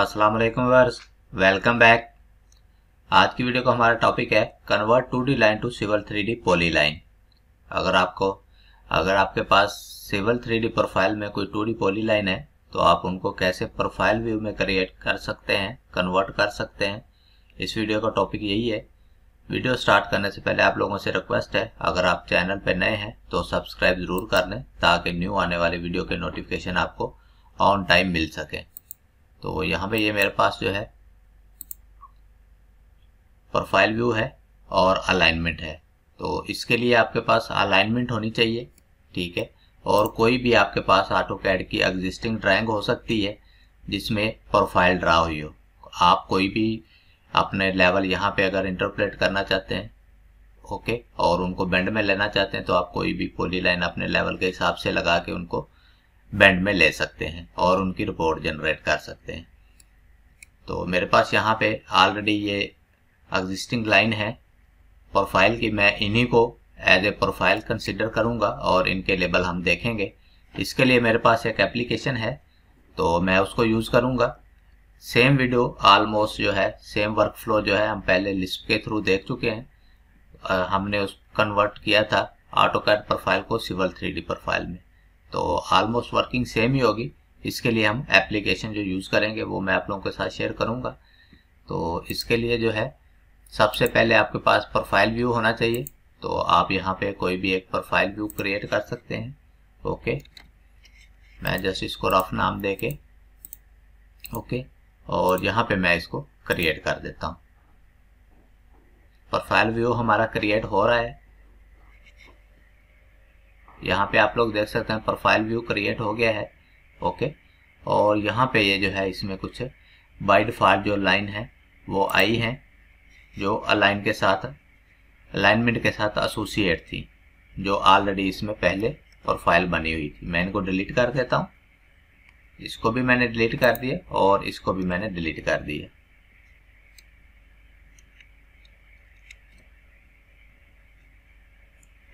अस्सलाम वालेकुम verse welcome back आज की वीडियो का हमारा टॉपिक है convert two D line to civil three D poly line अगर आपको अगर आपके पास सिविल थ्री डी प्रोफाइल में कोई टू डी पोली लाइन है तो आप उनको कैसे प्रोफाइल व्यू में क्रिएट कर सकते हैं कन्वर्ट कर सकते हैं इस वीडियो का टॉपिक यही है वीडियो स्टार्ट करने से पहले आप लोगों से रिक्वेस्ट है अगर आप चैनल पर नए हैं तो सब्सक्राइब ज़रूर कर लें ताकि न्यू आने वाले वीडियो के नोटिफिकेशन आपको ऑन टाइम मिल सके तो यहाँ पे ये मेरे पास जो है प्रोफाइल व्यू है और अलाइनमेंट है तो इसके लिए आपके पास अलाइनमेंट होनी चाहिए ठीक है और कोई भी आपके पास ऑटो कैड की एग्जिस्टिंग ड्राइंग हो सकती है जिसमें प्रोफाइल ड्रा हुई हो आप कोई भी अपने लेवल यहाँ पे अगर इंटरप्रेट करना चाहते हैं ओके और उनको बैंड में लेना चाहते हैं तो आप कोई भी पोली लाइन अपने लेवल के हिसाब से लगा के उनको बैंड में ले सकते हैं और उनकी रिपोर्ट जनरेट कर सकते हैं तो मेरे पास यहाँ पे ऑलरेडी ये एग्जिस्टिंग लाइन है प्रोफाइल की मैं इन्हीं को एज ए प्रोफाइल कंसिडर करूँगा और इनके लेबल हम देखेंगे इसके लिए मेरे पास एक एप्लीकेशन है तो मैं उसको यूज़ करूँगा सेम वीडियो ऑलमोस्ट जो है सेम वर्क फ्लो जो है हम पहले लिस्ट के थ्रू देख चुके हैं हमने उस कन्वर्ट किया था ऑटो प्रोफाइल को सिवल थ्री प्रोफाइल में तो ऑलमोस्ट वर्किंग सेम ही होगी इसके लिए हम एप्लीकेशन जो यूज़ करेंगे वो मैं आप लोगों के साथ शेयर करूँगा तो इसके लिए जो है सबसे पहले आपके पास प्रोफाइल व्यू होना चाहिए तो आप यहाँ पे कोई भी एक प्रोफाइल व्यू क्रिएट कर सकते हैं ओके मैं जस्ट इसको रफ नाम दे के ओके और यहाँ पे मैं इसको क्रिएट कर देता हूँ प्रोफाइल व्यू हमारा क्रिएट हो रहा है यहाँ पे आप लोग देख सकते हैं प्रोफाइल व्यू क्रिएट हो गया है ओके और यहाँ पे ये जो है इसमें कुछ बाइड फाइल जो लाइन है वो आई है जो अलाइन के साथ अलाइनमेंट के साथ एसोसिएट थी जो ऑलरेडी इसमें पहले प्रोफाइल बनी हुई थी मैं इनको डिलीट कर देता हूँ इसको भी मैंने डिलीट कर दिया और इसको भी मैंने डिलीट कर दिया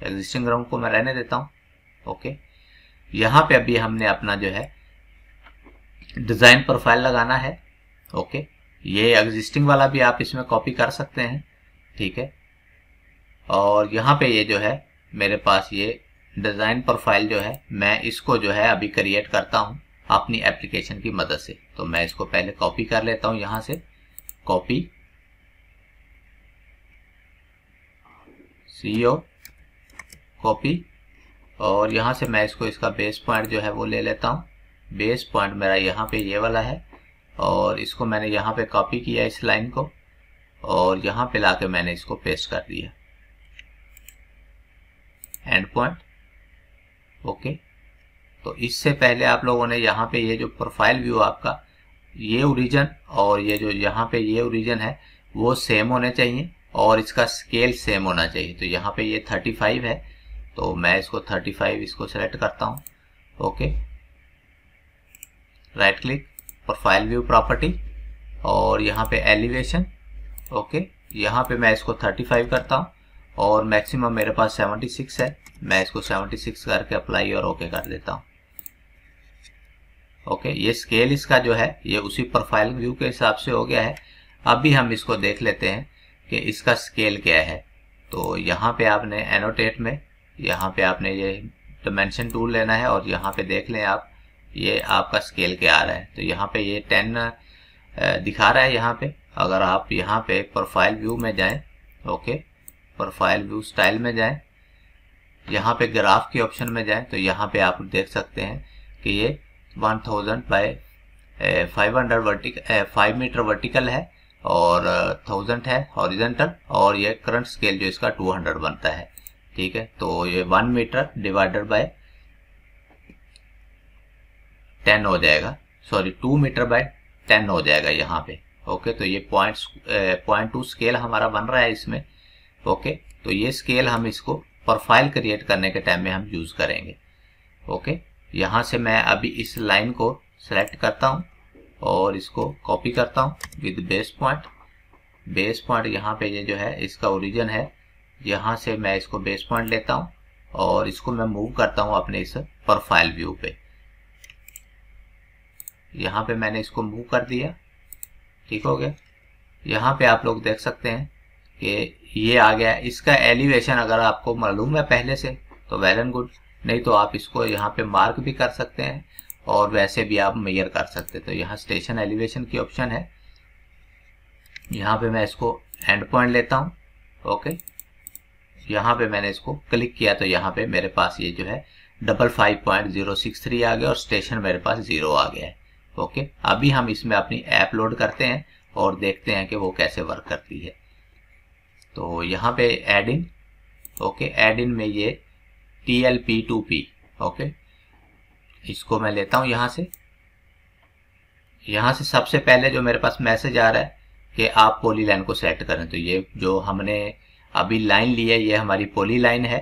एग्जिस्टिंग ग्राउंड को मैं रहने देता हूं ओके यहाँ पे अभी हमने अपना जो है डिज़ाइन प्रोफाइल लगाना है ओके ये एग्जिस्टिंग वाला भी आप इसमें कॉपी कर सकते हैं ठीक है और यहाँ पे ये जो है मेरे पास ये डिज़ाइन प्रोफाइल जो है मैं इसको जो है अभी क्रिएट करता हूं अपनी एप्लीकेशन की मदद से तो मैं इसको पहले कॉपी कर लेता हूं यहां से कॉपी सीओ कॉपी और यहाँ से मैं इसको इसका बेस पॉइंट जो है वो ले लेता हूँ बेस पॉइंट मेरा यहाँ पे ये वाला है और इसको मैंने यहाँ पे कॉपी किया इस लाइन को और यहाँ पे लाके मैंने इसको पेस्ट कर दिया एंड पॉइंट ओके तो इससे पहले आप लोगों ने यहाँ पे ये जो प्रोफाइल व्यू आपका ये ओरिजन और ये जो यहाँ पे ये ओरिजन है वो सेम होने चाहिए और इसका स्केल सेम होना चाहिए तो यहाँ पे ये फाइव है तो मैं इसको 35 इसको सेलेक्ट करता हूँ okay right click profile view property और यहाँ पे एलिवेशन ओके यहाँ पे मैं इसको 35 करता हूँ और मैक्सिमम मेरे पास 76 है मैं इसको 76 करके अप्लाई और ओके कर देता हूँ ओके ये स्केल इसका जो है ये उसी प्रोफाइल व्यू के हिसाब से हो गया है अभी हम इसको देख लेते हैं कि इसका स्केल क्या है तो यहाँ पे आपने एनोटेट में यहाँ पे आपने ये डिमेंशन टूल लेना है और यहाँ पे देख लें आप ये आपका स्केल के आ रहा है तो यहाँ पे ये टेन दिखा रहा है यहाँ पे अगर आप यहाँ पे प्रोफाइल व्यू में जाएं ओके प्रोफाइल व्यू स्टाइल में जाएं यहाँ पे ग्राफ के ऑप्शन में जाएं तो यहाँ पे आप देख सकते हैं कि ये 1000 thousand by five hundred vertical five meter vertical है और थाउजेंड है हॉरिजेंटल और ये करंट स्केल जो इसका हंड्रेड बनता है ठीक है तो ये one meter divided by ten हो जाएगा sorry two meter by ten हो जाएगा यहाँ पे ओके तो ये पॉइंट पॉइंट टू स्केल हमारा बन रहा है इसमें ओके तो ये स्केल हम इसको प्रोफाइल क्रिएट करने के टाइम में हम यूज़ करेंगे ओके यहाँ से मैं अभी इस लाइन को सेलेक्ट करता हूँ और इसको कॉपी करता हूँ with base point base point यहाँ पे ये जो है इसका ओरिजिन है यहां से मैं इसको बेस पॉइंट लेता हूँ और इसको मैं मूव करता हूं अपने इस प्रोफाइल व्यू पे यहां पे मैंने इसको मूव कर दिया ठीक हो गया यहां पे आप लोग देख सकते हैं कि ये आ गया इसका एलिवेशन अगर आपको मालूम है पहले से तो वेल एंड गुड नहीं तो आप इसको यहाँ पे मार्क भी कर सकते हैं और वैसे भी आप मेयर कर सकते हैं तो यहाँ स्टेशन एलिवेशन की ऑप्शन है यहाँ पे मैं इसको एंड पॉइंट लेता हूँ ओके यहाँ पे मैंने इसको क्लिक किया तो यहाँ पे मेरे पास ये जो है double five point zero six three आ गया और स्टेशन मेरे पास जीरो आ गया है ओके अभी हम इसमें अपनी ऐप लोड करते हैं और देखते हैं कि वो कैसे वर्क करती है तो यहाँ पे add in okay add in में ये T L P two P okay इसको मैं लेता हूँ यहाँ से यहाँ से सबसे पहले जो मेरे पास मैसेज आ रहा है कि आप पोली लाइन को सेट करें तो ये जो हमने अभी लाइन ली है ये हमारी पोली लाइन है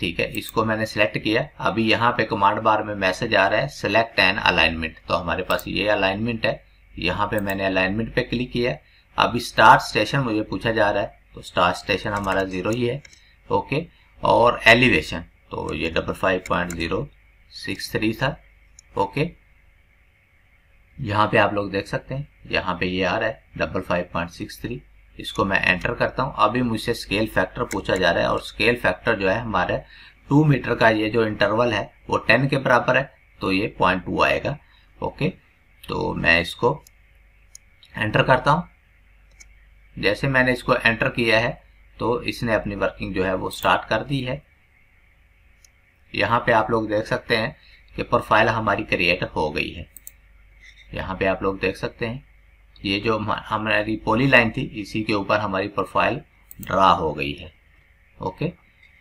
ठीक है इसको मैंने सेलेक्ट किया अभी यहाँ पे कमांड बार में मैसेज आ रहा है सेलेक्ट एन अलाइनमेंट तो हमारे पास ये अलाइनमेंट है यहाँ पे मैंने अलाइनमेंट पे क्लिक किया अभी स्टार स्टेशन मुझे पूछा जा रहा है तो स्टार स्टेशन हमारा ज़ीरो ही है ओके और एलिवेशन तो ये double five point zero six three था ओके यहाँ पे आप लोग देख सकते हैं यहाँ पे ये आ रहा है double five point six three इसको मैं एंटर करता हूँ अभी मुझसे स्केल फैक्टर पूछा जा रहा है और स्केल फैक्टर जो है हमारे टू मीटर का ये जो इंटरवल है वो टेन के बराबर है तो ये पॉइंट टू आएगा ओके तो मैं इसको एंटर करता हूँ जैसे मैंने इसको एंटर किया है तो इसने अपनी वर्किंग जो है वो स्टार्ट कर दी है यहाँ पे आप लोग देख सकते हैं कि प्रोफाइल हमारी क्रिएट हो गई है यहाँ पे आप लोग देख सकते हैं ये जो हमारी पोली लाइन थी इसी के ऊपर हमारी प्रोफाइल ड्रा हो गई है ओके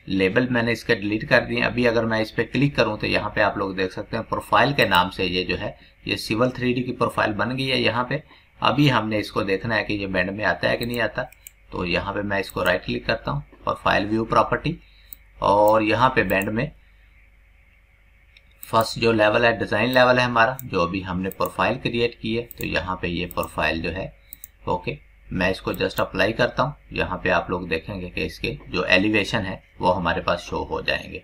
लेबल मैंने इसका डिलीट कर दिए अभी अगर मैं इस पर क्लिक करूं तो यहाँ पे आप लोग देख सकते हैं प्रोफाइल के नाम से ये जो है ये सिविल थ्री की प्रोफाइल बन गई है यहाँ पे अभी हमने इसको देखना है कि ये बैंड में आता है कि नहीं आता तो यहाँ पे मैं इसको राइट क्लिक करता हूँ प्रोफाइल व्यू प्रॉपर्टी और यहाँ पे बैंड में फर्स्ट जो लेवल है डिज़ाइन लेवल है हमारा जो अभी हमने प्रोफाइल क्रिएट की है तो यहाँ पे ये प्रोफाइल जो है ओके मैं इसको जस्ट अप्लाई करता हूँ यहाँ पे आप लोग देखेंगे कि इसके जो एलिवेशन है वो हमारे पास शो हो जाएंगे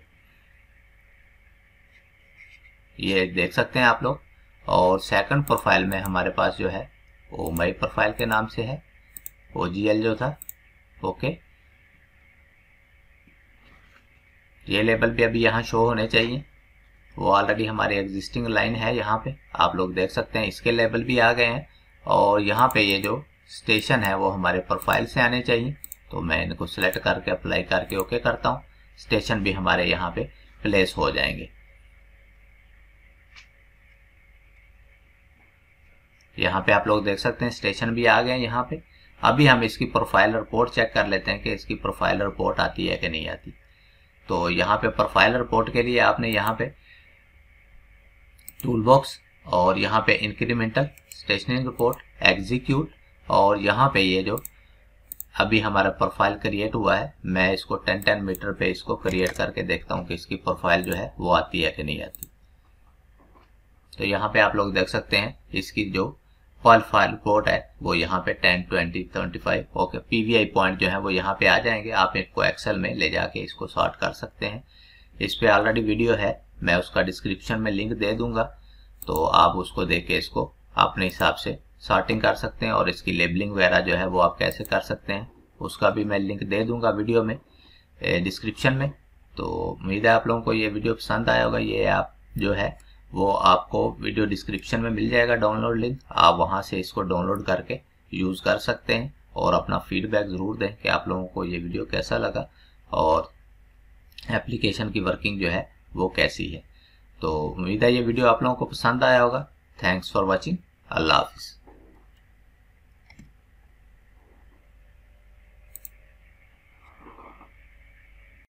ये देख सकते हैं आप लोग और सेकंड प्रोफाइल में हमारे पास जो है वो मई प्रोफाइल के नाम से है ओ जो था ओके ये लेबल भी अभी यहाँ शो होने चाहिए वो ऑलरेडी हमारे एग्जिस्टिंग लाइन है यहाँ पे आप लोग देख सकते हैं इसके लेवल भी आ गए हैं और यहाँ पे ये जो स्टेशन है वो हमारे प्रोफाइल से आने चाहिए तो मैं इनको सिलेक्ट करके अप्लाई करके ओके करता हूँ स्टेशन भी हमारे यहाँ पे प्लेस हो जाएंगे यहाँ पे आप लोग देख सकते हैं स्टेशन भी आ गए हैं यहाँ पे अभी हम इसकी प्रोफाइल रिपोर्ट चेक कर लेते हैं कि इसकी प्रोफाइल रिपोर्ट आती है कि नहीं आती तो यहाँ पे प्रोफाइल रिपोर्ट के लिए आपने यहाँ पे टूल बॉक्स और यहाँ पे इंक्रीमेंटल स्टेशनरी रिपोर्ट एग्जीक्यूट और यहाँ पे ये जो अभी हमारा प्रोफाइल क्रिएट हुआ है मैं इसको टेन टेन मीटर पे इसको क्रिएट करके देखता हूँ कि इसकी प्रोफाइल जो है वो आती है कि नहीं आती तो यहाँ पे आप लोग देख सकते हैं इसकी जो फाइल रिपोर्ट है वो यहाँ पे 10, 20, 25 ओके पीवीआई पॉइंट जो है वो यहाँ पे आ जाएंगे आप इसको एक्सेल में ले जाके इसको शॉर्ट कर सकते हैं इस पर ऑलरेडी वीडियो है मैं उसका डिस्क्रिप्शन में लिंक दे दूंगा तो आप उसको देख के इसको अपने हिसाब से सॉर्टिंग कर सकते हैं और इसकी लेबलिंग वगैरह जो है वो आप कैसे कर सकते हैं उसका भी मैं लिंक दे दूंगा वीडियो में डिस्क्रिप्शन में तो उम्मीद है आप लोगों को ये वीडियो पसंद आया होगा ये आप जो है वो आपको वीडियो डिस्क्रिप्शन में मिल जाएगा डाउनलोड लिंक आप वहाँ से इसको डाउनलोड करके यूज़ कर सकते हैं और अपना फीडबैक ज़रूर दें कि आप लोगों को ये वीडियो कैसा लगा और एप्लीकेशन की वर्किंग जो है वो कैसी है तो उम्मीद है ये वीडियो आप लोगों को पसंद आया होगा थैंक्स फॉर वॉचिंग अल्लाह हाफिज़